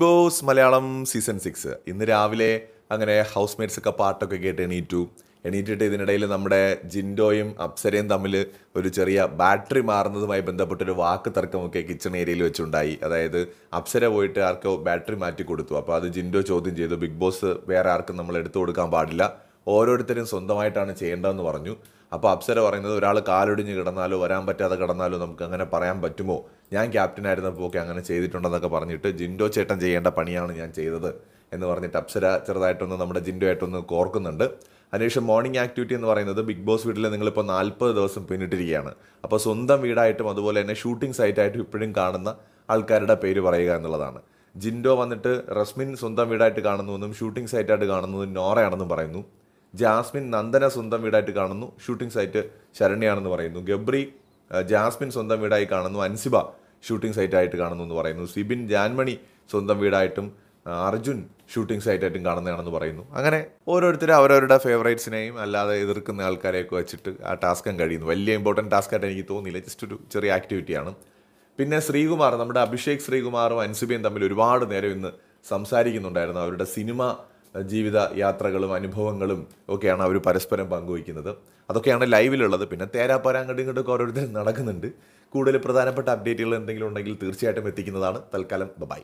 boss Malayalam season six ഇന്ന് രാവിലെ അങ്ങനെ ഹൗസ് മേറ്റ്സ് ഒക്കെ പാട്ടൊക്കെ കേട്ട് എണീറ്റു എണീറ്റിട്ട് ഇതിനിടയിൽ നമ്മുടെ ജിൻഡോയും അപ്സരയും തമ്മിൽ ഒരു ചെറിയ ബാറ്ററി മാറുന്നതുമായി ബന്ധപ്പെട്ടൊരു വാക്ക് തർക്കമൊക്കെ കിച്ചൺ ഏരിയയിൽ വെച്ചുണ്ടായി അതായത് അപ്സര പോയിട്ട് ആർക്കോ ബാറ്ററി മാറ്റി കൊടുത്തു അപ്പോൾ അത് ജിൻഡോ ചോദ്യം ചെയ്തു ബിഗ് ബോസ് വേറെ ആർക്കും നമ്മൾ എടുത്തു കൊടുക്കാൻ പാടില്ല ഓരോരുത്തരും സ്വന്തമായിട്ടാണ് ചെയ്യേണ്ടതെന്ന് പറഞ്ഞു അപ്പോൾ അപ്സര പറയുന്നത് ഒരാൾ കാലൊടിഞ്ഞ് കിടന്നാലോ വരാൻ പറ്റാതെ കിടന്നാലോ നമുക്ക് അങ്ങനെ പറയാൻ പറ്റുമോ ഞാൻ ക്യാപ്റ്റനായിരുന്നപ്പോൾ ഒക്കെ അങ്ങനെ ചെയ്തിട്ടുണ്ടെന്നൊക്കെ പറഞ്ഞിട്ട് ജിൻഡോ ചേട്ടൻ ചെയ്യേണ്ട പണിയാണ് ഞാൻ ചെയ്തത് എന്ന് പറഞ്ഞിട്ട് അപ്സര ചെറുതായിട്ടൊന്ന് നമ്മുടെ ജിൻഡോ ആയിട്ടൊന്ന് കോർക്കുന്നുണ്ട് അതിനുശേഷം മോർണിംഗ് ആക്ടിവിറ്റി എന്ന് പറയുന്നത് ബിഗ് ബോസ് വീട്ടിൽ നിങ്ങളിപ്പോൾ നാൽപ്പത് ദിവസം പിന്നിട്ടിരിക്കുകയാണ് അപ്പോൾ സ്വന്തം വീടായിട്ടും അതുപോലെ തന്നെ ഷൂട്ടിംഗ് സൈറ്റായിട്ടും ഇപ്പോഴും കാണുന്ന ആൾക്കാരുടെ പേര് പറയുക എന്നുള്ളതാണ് ജിൻഡോ വന്നിട്ട് റസ്മിൻ സ്വന്തം വീടായിട്ട് കാണുന്നുവെന്നും ഷൂട്ടിംഗ് സൈറ്റായിട്ട് കാണുന്നതും നോറയാണെന്നും പറയുന്നു ജാസ്മിൻ നന്ദന സ്വന്തം വീടായിട്ട് കാണുന്നു ഷൂട്ടിംഗ് സൈറ്റ് ശരണ്യാണെന്ന് പറയുന്നു ഗബ്രി ജാസ്മിൻ സ്വന്തം വീടായി കാണുന്നു അൻസിബ ഷൂട്ടിംഗ് സൈറ്റായിട്ട് കാണുന്നു എന്ന് പറയുന്നു സിബിൻ ജാൻമണി സ്വന്തം വീടായിട്ടും അർജുൻ ഷൂട്ടിംഗ് സൈറ്റായിട്ടും കാണുന്നതാണെന്ന് പറയുന്നു അങ്ങനെ ഓരോരുത്തരും അവരവരുടെ ഫേവറേറ്റ്സിനെയും അല്ലാതെ എതിർക്കുന്ന ആൾക്കാരെയൊക്കെ വെച്ചിട്ട് ആ ടാസ്കം കഴിയുന്നു വലിയ ഇമ്പോർട്ടൻറ്റ് ആയിട്ട് എനിക്ക് തോന്നിയില്ല ജസ്റ്റ് ഒരു ചെറിയ ആക്ടിവിറ്റിയാണ് പിന്നെ ശ്രീകുമാർ നമ്മുടെ അഭിഷേക് ശ്രീകുമാറും അൻസുബിയും തമ്മിൽ ഒരുപാട് നേരം ഇന്ന് സംസാരിക്കുന്നുണ്ടായിരുന്നു അവരുടെ സിനിമ ജീവിത യാത്രകളും അനുഭവങ്ങളും ഒക്കെയാണ് അവർ പരസ്പരം പങ്കുവയ്ക്കുന്നത് അതൊക്കെയാണ് ലൈവിലുള്ളത് പിന്നെ തേരാപ്പാര അങ്ങോട്ടും ഓരോരുത്തരും നടക്കുന്നുണ്ട് കൂടുതൽ പ്രധാനപ്പെട്ട അപ്ഡേറ്റുകൾ എന്തെങ്കിലും ഉണ്ടെങ്കിൽ തീർച്ചയായിട്ടും എത്തിക്കുന്നതാണ് തൽക്കാലം ബൈ